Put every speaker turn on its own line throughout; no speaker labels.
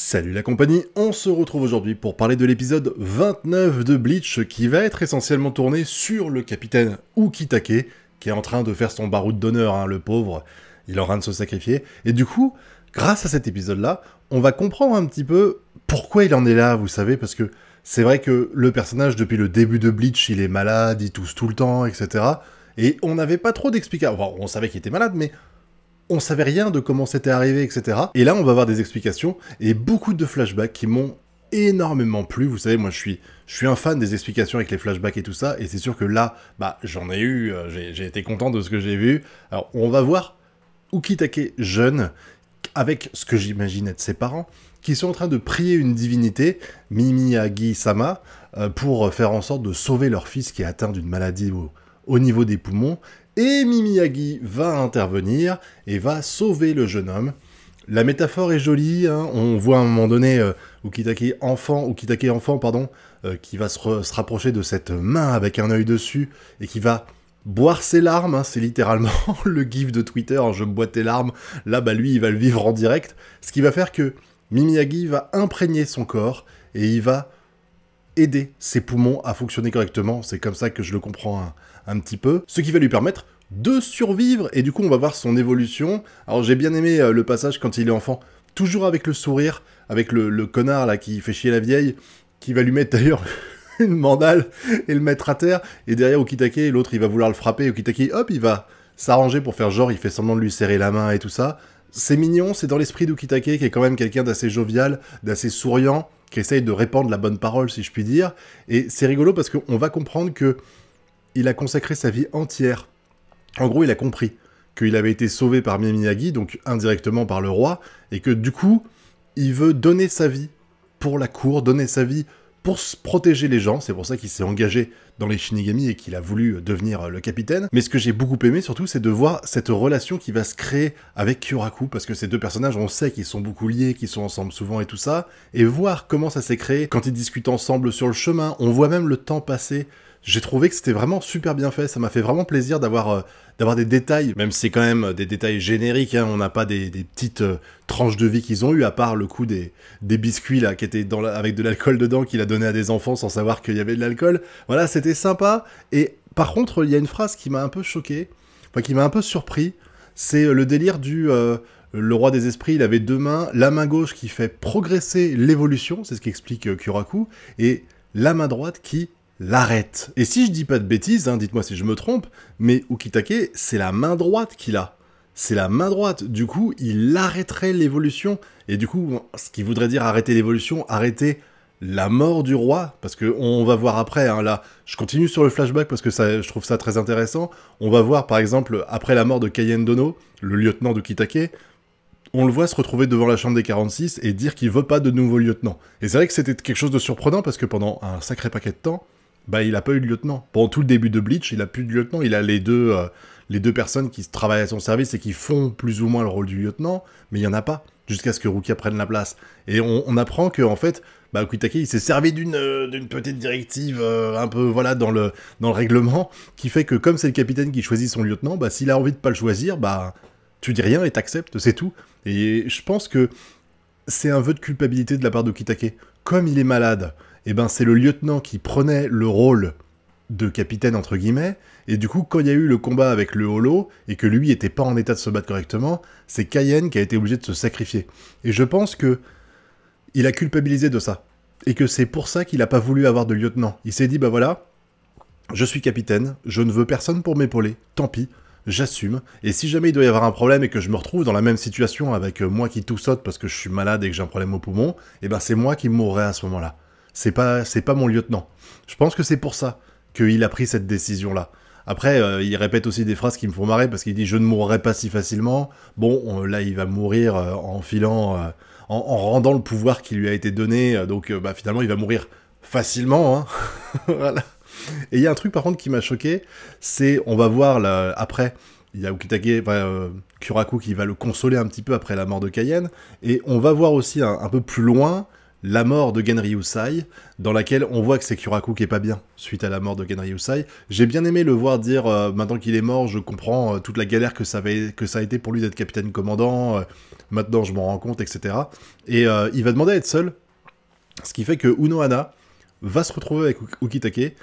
Salut la compagnie, on se retrouve aujourd'hui pour parler de l'épisode 29 de Bleach qui va être essentiellement tourné sur le capitaine Ukitake qui est en train de faire son baroud d'honneur, hein, le pauvre, il est en train de se sacrifier. Et du coup, grâce à cet épisode-là, on va comprendre un petit peu pourquoi il en est là, vous savez, parce que c'est vrai que le personnage depuis le début de Bleach, il est malade, il tousse tout le temps, etc. Et on n'avait pas trop d'explications, enfin on savait qu'il était malade, mais on savait rien de comment c'était arrivé, etc. Et là, on va voir des explications et beaucoup de flashbacks qui m'ont énormément plu. Vous savez, moi, je suis, je suis un fan des explications avec les flashbacks et tout ça, et c'est sûr que là, bah, j'en ai eu, euh, j'ai été content de ce que j'ai vu. Alors, on va voir Ukitake jeune, avec ce que j'imagine être ses parents, qui sont en train de prier une divinité, Mimi, Agi, sama euh, pour faire en sorte de sauver leur fils qui est atteint d'une maladie ou au niveau des poumons, et Mimiyagi va intervenir et va sauver le jeune homme. La métaphore est jolie, hein. on voit à un moment donné euh, Ukitake enfant, Ukitake enfant pardon, euh, qui va se, rapprocher de cette main avec un œil dessus et qui va boire ses larmes, hein. c'est littéralement le gif de Twitter, hein. je bois tes larmes, là bah lui il va le vivre en direct, ce qui va faire que Mimiyagi va imprégner son corps et il va aider ses poumons à fonctionner correctement. C'est comme ça que je le comprends un, petit peu. Ce qui va lui permettre de survivre et du coup on va voir son évolution. Alors j'ai bien aimé euh, le passage quand il est enfant, toujours avec le sourire, avec le, connard là qui fait chier la vieille, qui va lui mettre d'ailleurs une mandale et le mettre à terre, et derrière Okitake, l'autre il va vouloir le frapper, Okitake, hop, il va s'arranger pour faire genre, il fait semblant de lui serrer la main et tout ça. C'est mignon, c'est dans l'esprit d'Ukitake. qui est quand même quelqu'un d'assez jovial, d'assez souriant, qui essaye de répandre la bonne parole, si je puis dire. Et c'est rigolo parce qu'on va comprendre que il a consacré sa vie entière. En gros, il a compris qu'il avait été sauvé par Miyagi, donc indirectement par le roi, et que du coup, il veut donner sa vie pour la cour, donner sa vie pour protéger les gens, c'est pour ça qu'il s'est engagé dans les Shinigami et qu'il a voulu euh, devenir euh, le capitaine. Mais ce que j'ai beaucoup aimé surtout, c'est de voir cette relation qui va se créer avec Kyoraku, parce que ces deux personnages, on sait qu'ils sont beaucoup liés, qu'ils sont ensemble souvent et tout ça, et voir comment ça s'est créé quand ils discutent ensemble sur le chemin, on voit même le temps passer j'ai trouvé que c'était vraiment super bien fait. Ça m'a fait vraiment plaisir d'avoir euh, des détails, même si c'est quand même euh, des détails génériques. Hein. on n'a pas des, petites euh, tranches de vie qu'ils ont eu, à part le coup des, des biscuits là qui étaient avec de l'alcool dedans qu'il a donné à des enfants sans savoir qu'il y avait de l'alcool. Voilà, c'était sympa. Et par contre, il y a une phrase qui m'a un peu choqué, enfin qui m'a un peu surpris. C'est le délire du le roi des esprits, il avait deux mains, la main gauche qui fait progresser l'évolution, c'est ce qu'explique Kuraku, et la main droite qui l'arrête. Et si je dis pas de bêtises, hein, dites-moi si je me trompe, mais Ukitake, c'est la main droite qu'il a. C'est la main droite. Du coup, il arrêterait l'évolution. Et du coup, ce qui voudrait dire arrêter l'évolution, arrêter la mort du roi, parce qu'on va voir après, hein, là, je continue sur le flashback parce que ça, je trouve ça très intéressant. On va voir, par exemple, après la mort de Kayen Dono, le lieutenant d'Ukitake, on le voit se retrouver devant la chambre des 46 et dire qu'il veut pas de nouveau lieutenant. Et c'est vrai que c'était quelque chose de surprenant parce que pendant un sacré paquet de temps, bah, il a pas eu de lieutenant. Pendant tout le début de Bleach, il a plus de lieutenant. Il a les deux, euh, les deux personnes qui travaillent à son service et qui font plus ou moins le rôle du lieutenant, mais il y en a pas jusqu'à ce que Rukia prenne la place. Et on, apprend que en fait, bah, il s'est servi d'une euh, petite directive euh, un peu voilà dans le dans le règlement qui fait que comme c'est le capitaine qui choisit son lieutenant, bah s'il a envie de pas le choisir, bah tu dis rien et t'acceptes, c'est tout. Et je pense que c'est un vœu de culpabilité de la part de d'Okitake. Comme il est malade, eh ben c'est le lieutenant qui prenait le rôle de capitaine entre guillemets, et du coup quand il y a eu le combat avec le holo et que lui était pas en état de se battre correctement, c'est Cayenne qui a été obligé de se sacrifier. Et je pense que il a culpabilisé de ça et que c'est pour ça qu'il n'a pas voulu avoir de lieutenant. Il s'est dit bah voilà, je suis capitaine, je ne veux personne pour m'épauler, tant pis. J'assume, et si jamais il doit y avoir un problème et que je me retrouve dans la même situation avec euh, moi qui tout saute parce que je suis malade et que j'ai un problème au poumon, et eh ben c'est moi qui mourrai à ce moment-là. C'est pas, c'est pas mon lieutenant. Je pense que c'est pour ça qu'il a pris cette décision-là. Après, euh, il répète aussi des phrases qui me font marrer parce qu'il dit je ne mourrai pas si facilement. Bon, là, il va mourir euh, en filant, euh, en, rendant le pouvoir qui lui a été donné. donc, bah, finalement, il va mourir facilement. Hein. voilà. Et il y a un truc par contre qui m'a choqué, c'est on va voir après. Il y a Kuraku qui va le consoler un petit peu après la mort de Cayenne. Et on va voir aussi un peu plus loin la mort de Genryusai, dans laquelle on voit que c'est Kuraku qui est pas bien suite à la mort de Genryusai. J'ai bien aimé le voir dire euh, maintenant qu'il est mort, je comprends euh, toute la galère que ça, que ça a été pour lui d'être capitaine commandant, euh, maintenant je m'en rends compte, etc. Et il va demander à être seul, ce qui fait que Unohana va se retrouver avec Ukitake, et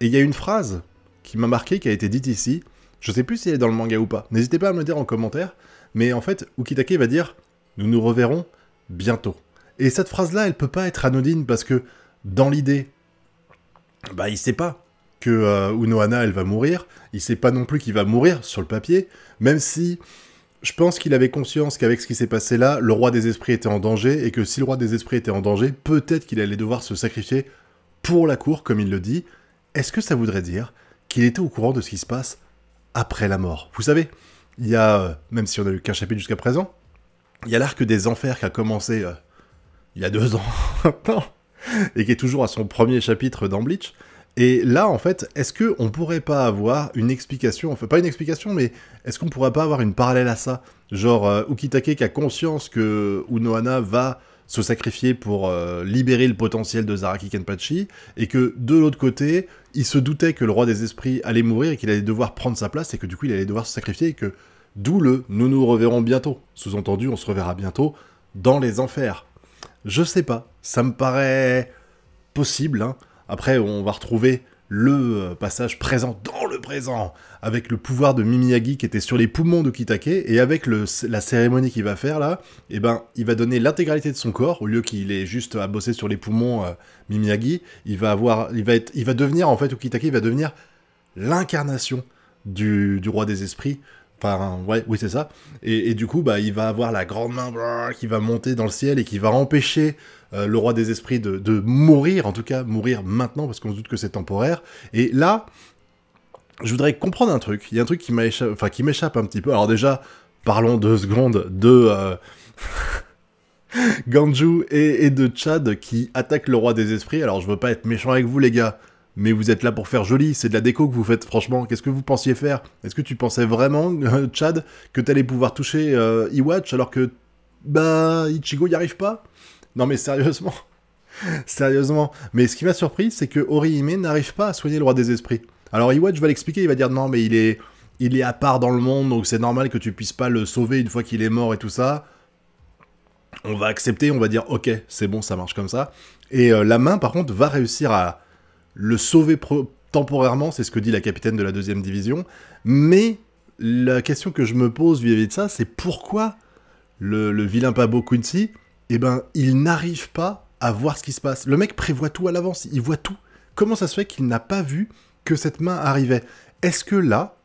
il y a une phrase qui m'a marqué, qui a été dite ici, je sais plus si elle est dans le manga ou pas, n'hésitez pas à me le dire en commentaire, mais en fait, Ukitake va dire « Nous nous reverrons bientôt ». Et cette phrase-là, elle peut pas être anodine parce que dans l'idée, bah il sait pas que euh, elle va mourir, il sait pas non plus qu'il va mourir sur le papier, même si je pense qu'il avait conscience qu'avec ce qui s'est passé là, le roi des esprits était en danger et que si le roi des esprits était en danger, peut-être qu'il allait devoir se sacrifier pour la cour comme il le dit. Est-ce que ça voudrait dire qu'il était au courant de ce qui se passe après la mort Vous savez, il y a, euh, même si on a eu qu'un chapitre jusqu'à présent, il y a l'arc des enfers qui a commencé euh, il y a deux ans maintenant, et qui est toujours à son premier chapitre dans Bleach. Et là, en fait, est-ce qu'on pourrait pas avoir une explication, enfin pas une explication, mais est-ce qu'on pourrait pas avoir une parallèle à ça Genre, euh, Ukitake qui a conscience que Unohana va se sacrifier pour euh, libérer le potentiel de Zaraki Kenpachi, et que de l'autre côté, il se doutait que le roi des esprits allait mourir et qu'il allait devoir prendre sa place, et que du coup il allait devoir se sacrifier, et que d'où le nous nous reverrons bientôt. Sous-entendu, on se reverra bientôt dans les enfers. Je sais pas, ça me paraît possible. Hein. Après, on va retrouver le euh, passage présent dans le présent, avec le pouvoir de Mimiyagi qui était sur les poumons de Kitake, et avec le, la cérémonie qu'il va faire là, eh ben, il va donner l'intégralité de son corps, au lieu qu'il est juste à bosser sur les poumons euh, Mimiyagi, il va, avoir, il, va être, il va devenir, en fait, va devenir l'incarnation du, roi des esprits, ouais, oui, c'est ça. Et, du coup, bah, il va avoir la grande main bah, qui va monter dans le ciel et qui va empêcher euh, le roi des esprits de, mourir, en tout cas mourir maintenant, parce qu'on se doute que c'est temporaire. Et là, je voudrais comprendre un truc. Il y a un truc qui m'échappe enfin, un petit peu. Alors déjà, parlons deux secondes de... Euh, Ganju et, et, de Chad qui attaquent le roi des esprits. Alors je veux pas être méchant avec vous les gars, mais vous êtes là pour faire joli, c'est de la déco que vous faites, franchement, qu'est-ce que vous pensiez faire Est-ce que tu pensais vraiment, euh, Chad, que t'allais pouvoir toucher euh, watch alors que, bah, Ichigo y arrive pas Non mais sérieusement Sérieusement. Mais ce qui m'a surpris, c'est que Orihime n'arrive pas à soigner le roi des esprits. Alors E-Watch va l'expliquer, il va dire non mais il est, il est à part dans le monde, donc c'est normal que tu puisses pas le sauver une fois qu'il est mort et tout ça. On va accepter, on va dire ok, c'est bon, ça marche comme ça. Et euh, la main par contre va réussir à le sauver temporairement, c'est ce que dit la capitaine de la deuxième division. Mais la question que je me pose vis-à-vis de ça, c'est pourquoi le, vilain Pabo Quincy, eh ben, il n'arrive pas à voir ce qui se passe. Le mec prévoit tout à l'avance, il voit tout. Comment ça se fait qu'il n'a pas vu que cette main arrivait Est-ce que là,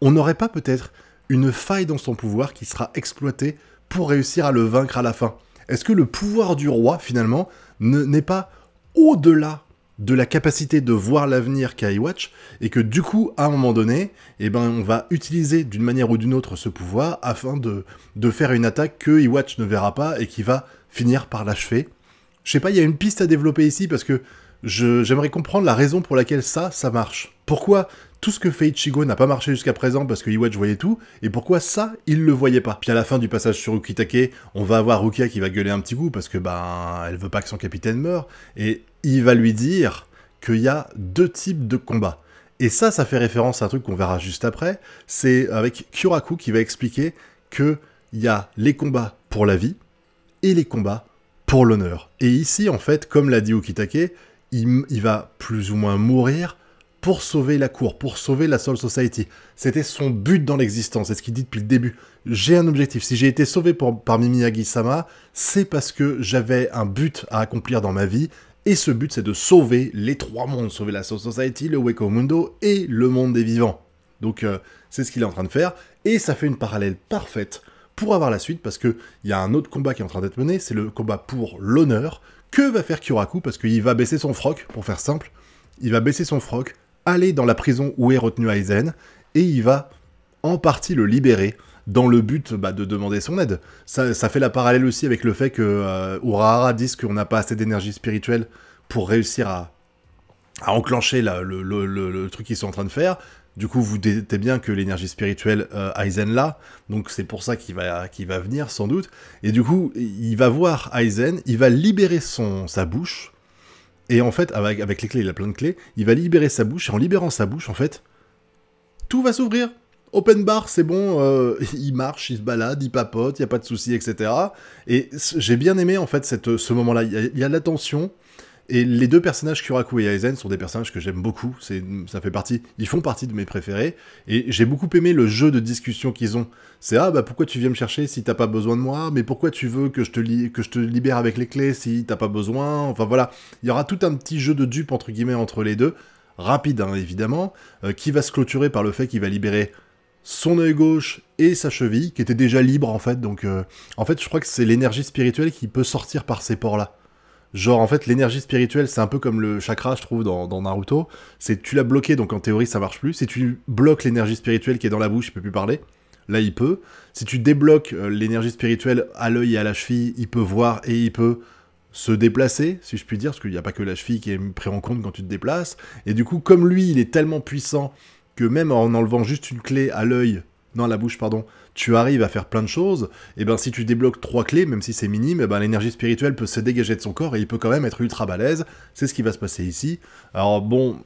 on n'aurait pas peut-être une faille dans son pouvoir qui sera exploitée pour réussir à le vaincre à la fin Est-ce que le pouvoir du roi, finalement, n'est pas au-delà de la capacité de voir l'avenir qu'a iWatch, et que du coup, à un moment donné, eh ben, on va utiliser d'une manière ou d'une autre ce pouvoir afin de, de faire une attaque que iWatch ne verra pas et qui va finir par l'achever. Je sais pas, il y a une piste à développer ici parce que j'aimerais comprendre la raison pour laquelle ça, ça marche. Pourquoi tout ce que fait Ichigo n'a pas marché jusqu'à présent parce que Iwatch voyait tout, et pourquoi ça, il le voyait pas. Puis à la fin du passage sur Ukitake, on va avoir Rukia qui va gueuler un petit coup parce que ben, elle veut pas que son capitaine meure, et il va lui dire qu'il y a deux types de combats. Et ça, ça fait référence à un truc qu'on verra juste après. C'est avec Kyoraku qui va expliquer qu'il y a les combats pour la vie et les combats pour l'honneur. Et ici, en fait, comme l'a dit Okitake, il, va plus ou moins mourir pour sauver la cour, pour sauver la Soul Society. C'était son but dans l'existence, c'est ce qu'il dit depuis le début. J'ai un objectif. Si j'ai été sauvé par miyagi sama c'est parce que j'avais un but à accomplir dans ma vie et ce but, c'est de sauver les trois mondes, sauver la Soul Society, le Waco Mundo et le monde des vivants. Donc euh, c'est ce qu'il est en train de faire, et ça fait une parallèle parfaite pour avoir la suite, parce qu'il y a un autre combat qui est en train d'être mené, c'est le combat pour l'honneur. Que va faire Kyoraku Parce qu'il va baisser son froc, pour faire simple, il va baisser son froc, aller dans la prison où est retenu Aizen, et il va en partie le libérer dans le but bah, de demander son aide. Ça, fait la parallèle aussi avec le fait que euh, Urahara dise qu'on n'a pas assez d'énergie spirituelle pour réussir à, à enclencher le, truc qu'ils sont en train de faire. Du coup, vous dites bien que l'énergie spirituelle euh, Aizen là, donc c'est pour ça qu'il va, va venir sans doute. Et du coup, il va voir Aizen, il va libérer son, sa bouche, et en fait, avec, avec les clés, il a plein de clés, il va libérer sa bouche, et en libérant sa bouche, en fait, tout va s'ouvrir open bar, c'est bon, euh, il marche, il se balade, il papote, il n'y a pas de souci, etc. Et j'ai bien aimé en fait ce moment-là. Il y a, la tension Et les deux personnages, Kuraku et Aizen, sont des personnages que j'aime beaucoup. Ça fait partie, ils font partie de mes préférés. Et j'ai beaucoup aimé le jeu de discussion qu'ils ont. C'est ah bah pourquoi tu viens me chercher si t'as pas besoin de moi Mais pourquoi tu veux que je te, libère avec les clés si t'as pas besoin Enfin voilà, il y aura tout un petit jeu de dupe entre guillemets entre les deux, rapide hein, évidemment, euh, qui va se clôturer par le fait qu'il va libérer son œil gauche et sa cheville, qui étaient déjà libres, en fait. Donc, euh, en fait, je crois que c'est l'énergie spirituelle qui peut sortir par ces ports là Genre, en fait, l'énergie spirituelle, c'est un peu comme le chakra, je trouve, dans, Naruto. C'est tu l'as bloqué, donc en théorie, ça marche plus. Si tu bloques l'énergie spirituelle qui est dans la bouche, il peut plus parler. Là, il peut. Si tu débloques euh, l'énergie spirituelle à l'œil et à la cheville, il peut voir et il peut se déplacer, si je puis dire, parce qu'il n'y a pas que la cheville qui est prise en compte quand tu te déplaces. Et du coup, comme lui, il est tellement puissant que même en enlevant juste une clé à l'œil, non à la bouche pardon, tu arrives à faire plein de choses, et eh ben si tu débloques trois clés, même si c'est minime, et eh ben l'énergie spirituelle peut se dégager de son corps et il peut quand même être ultra balèze. C'est ce qui va se passer ici. Alors bon,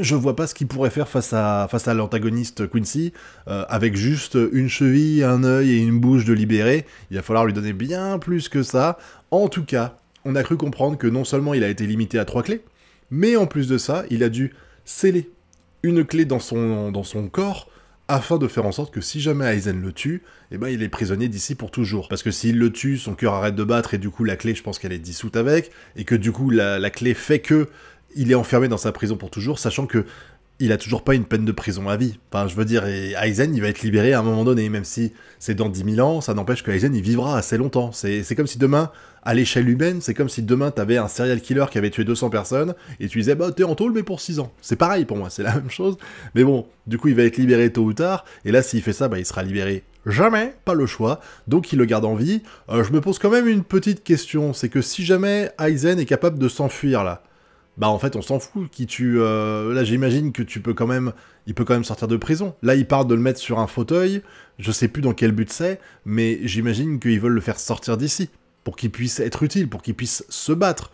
je vois pas ce qu'il pourrait faire face à, face à l'antagoniste Quincy, euh, avec juste une cheville, un œil et une bouche de libéré. Il va falloir lui donner bien plus que ça. En tout cas, on a cru comprendre que non seulement il a été limité à trois clés, mais en plus de ça, il a dû sceller une clé dans son, dans son corps afin de faire en sorte que si jamais Aizen le tue, eh ben il est prisonnier d'ici pour toujours. Parce que s'il le tue, son cœur arrête de battre et du coup la clé, je pense qu'elle est dissoute avec, et que du coup la, la clé fait que il est enfermé dans sa prison pour toujours, sachant que il a toujours pas une peine de prison à vie. Enfin, je veux dire, et Aizen, il va être libéré à un moment donné, même si c'est dans 10 000 ans, ça n'empêche que Aizen, il vivra assez longtemps. C'est comme si demain, à l'échelle humaine, c'est comme si demain, t'avais un serial killer qui avait tué 200 personnes, et tu disais, bah, t'es en taule, mais pour 6 ans. C'est pareil pour moi, c'est la même chose. Mais bon, du coup, il va être libéré tôt ou tard, et là, s'il fait ça, bah, il sera libéré jamais, pas le choix, donc il le garde en vie. Euh, je me pose quand même une petite question, c'est que si jamais Aizen est capable de s'enfuir là, bah en fait on s'en fout qui tu euh, là j'imagine que tu peux quand même il peut quand même sortir de prison là il part de le mettre sur un fauteuil je sais plus dans quel but c'est mais j'imagine qu'ils veulent le faire sortir d'ici pour qu'il puisse être utile pour qu'il puisse se battre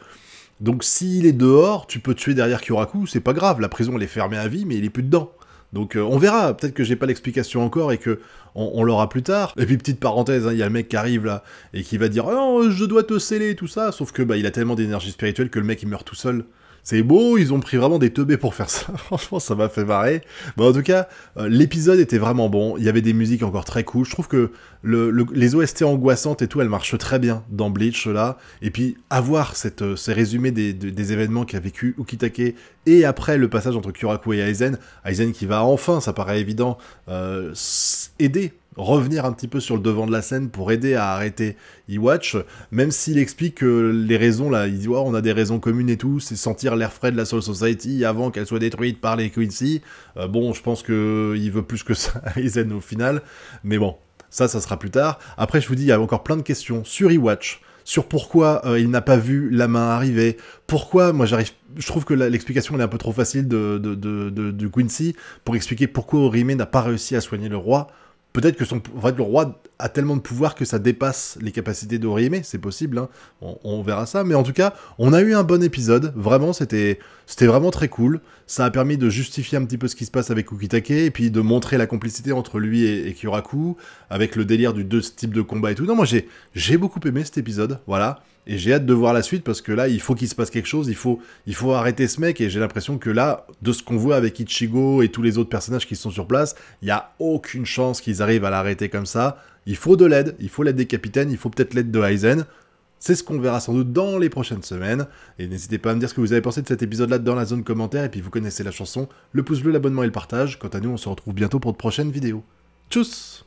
donc s'il est dehors tu peux tuer derrière Kyoraku c'est pas grave la prison elle est fermée à vie mais il est plus dedans donc euh, on verra, peut-être que j'ai pas l'explication encore et que on, l'aura plus tard. Et puis petite parenthèse, hein, il y a le mec qui arrive là et qui va dire oh, je dois te sceller tout ça, sauf que bah il a tellement d'énergie spirituelle que le mec il meurt tout seul. C'est beau, ils ont pris vraiment des teubés pour faire ça. Franchement, ça m'a fait marrer. Mais en tout cas, euh, l'épisode était vraiment bon. Il y avait des musiques encore très cool. Je trouve que les OST angoissantes et tout, elles marchent très bien dans Bleach là. Et puis avoir cette, euh, ces résumés des, événements qu'a vécu Ukitake et après le passage entre Kuraku et Aizen, Aizen qui va enfin, ça paraît évident, euh, aider revenir un petit peu sur le devant de la scène pour aider à arrêter e même s'il explique les raisons, là, il dit, oh, on a des raisons communes et tout, c'est sentir l'air frais de la Soul Society avant qu'elle soit détruite par les Quincy. Euh, bon, je pense que qu'il veut plus que ça, Aizen, au final, mais bon, ça, ça sera plus tard. Après, je vous dis, il y a encore plein de questions sur iWatch, sur pourquoi euh, il n'a pas vu la main arriver, pourquoi, moi j'arrive, je trouve que l'explication est un peu trop facile de, de, Quincy pour expliquer pourquoi Orime n'a pas réussi à soigner le roi, peut-être que son, en le roi a tellement de pouvoir que ça dépasse les capacités d'Orieme, c'est possible, hein. on, verra ça, mais en tout cas, on a eu un bon épisode, vraiment, c'était vraiment très cool, ça a permis de justifier un petit peu ce qui se passe avec Ukitake, et puis de montrer la complicité entre lui et, Kyoraku, avec le délire du deux types de combat et tout, non, moi j'ai j'ai beaucoup aimé cet épisode, voilà, et j'ai hâte de voir la suite, parce que là, il faut qu'il se passe quelque chose, il faut, il faut arrêter ce mec, et j'ai l'impression que là, de ce qu'on voit avec Ichigo et tous les autres personnages qui sont sur place, il n'y a aucune chance qu'ils arrivent à l'arrêter comme ça, il faut de l'aide, il faut l'aide des capitaines, il faut peut-être l'aide de Aizen. C'est ce qu'on verra sans doute dans les prochaines semaines. Et n'hésitez pas à me dire ce que vous avez pensé de cet épisode-là dans la zone commentaire. Et puis vous connaissez la chanson, le pouce bleu, l'abonnement et le partage. Quant à nous, on se retrouve bientôt pour de prochaines vidéos. Tchuss